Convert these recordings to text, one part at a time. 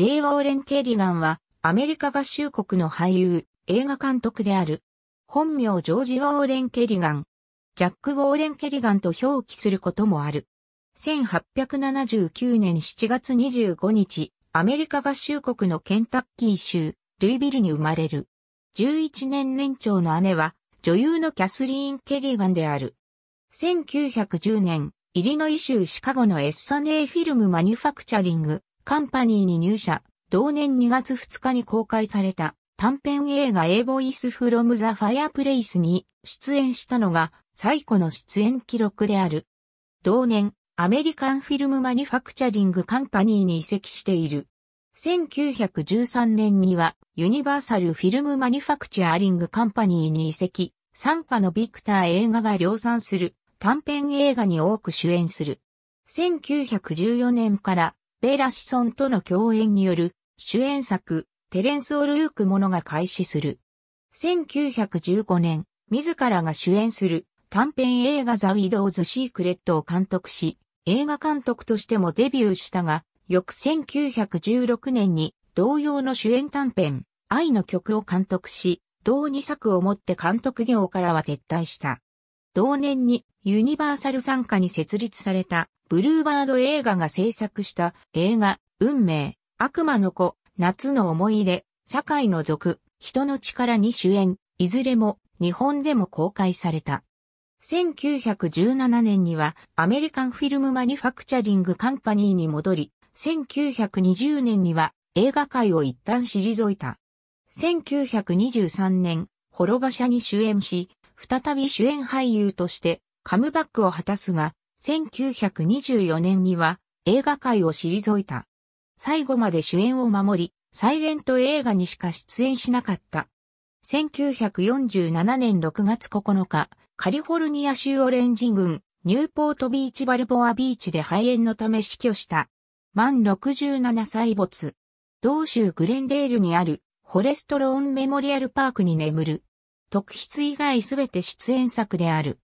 J. ウォーレン・ケリガンは、アメリカ合衆国の俳優、映画監督である。本名ジョージ・ウォーレン・ケリガン。ジャック・ウォーレン・ケリガンと表記することもある。1879年7月25日、アメリカ合衆国のケンタッキー州、ルイビルに生まれる。11年年長の姉は、女優のキャスリーン・ケリガンである。1910年、イリノイ州シカゴのエッサネーフィルム・マニュファクチャリング、カンパニーに入社、同年2月2日に公開された短編映画 A Voice from the Fireplace に出演したのが最古の出演記録である。同年、アメリカンフィルムマニファクチャリングカンパニーに移籍している。1913年にはユニバーサルフィルムマニファクチャーリングカンパニーに移籍、参加のビクター映画が量産する短編映画に多く主演する。1914年からベイラシソンとの共演による主演作、テレンス・オルークモノが開始する。1915年、自らが主演する短編映画ザ・ウィドウズ・シークレットを監督し、映画監督としてもデビューしたが、翌1916年に同様の主演短編、愛の曲を監督し、同2作をもって監督業からは撤退した。同年にユニバーサル傘下に設立されたブルーバード映画が制作した映画、運命、悪魔の子、夏の思い出、社会の族、人の力に主演、いずれも日本でも公開された。1917年にはアメリカンフィルムマニファクチャリングカンパニーに戻り、1920年には映画界を一旦退いた。1923年、滅場社に主演し、再び主演俳優としてカムバックを果たすが、1924年には映画界を退いた。最後まで主演を守り、サイレント映画にしか出演しなかった。1947年6月9日、カリフォルニア州オレンジ郡、ニューポートビーチバルボアビーチで肺炎のため死去した。満67歳没。同州グレンデールにある、フォレストローンメモリアルパークに眠る、特筆以外すべて出演作である。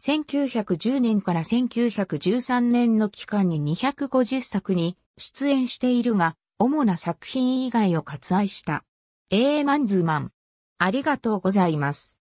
1910年から1913年の期間に250作に出演しているが、主な作品以外を割愛した。A マンズマン。ありがとうございます。